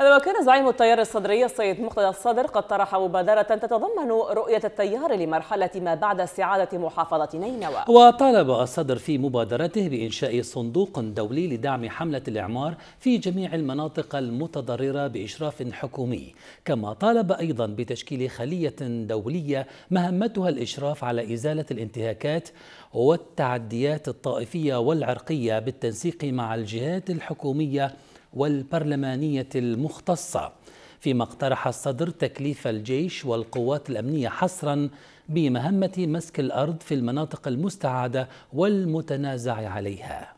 هذا وكان زعيم التيار الصدري السيد مقتدى الصدر قد طرح مبادرة تتضمن رؤية التيار لمرحلة ما بعد استعادة محافظة نينوى وطالب الصدر في مبادرته بإنشاء صندوق دولي لدعم حملة الإعمار في جميع المناطق المتضررة بإشراف حكومي كما طالب أيضا بتشكيل خلية دولية مهمتها الإشراف على إزالة الانتهاكات والتعديات الطائفية والعرقية بالتنسيق مع الجهات الحكومية والبرلمانية المختصة فيما اقترح الصدر تكليف الجيش والقوات الأمنية حصرا بمهمة مسك الأرض في المناطق المستعادة والمتنازع عليها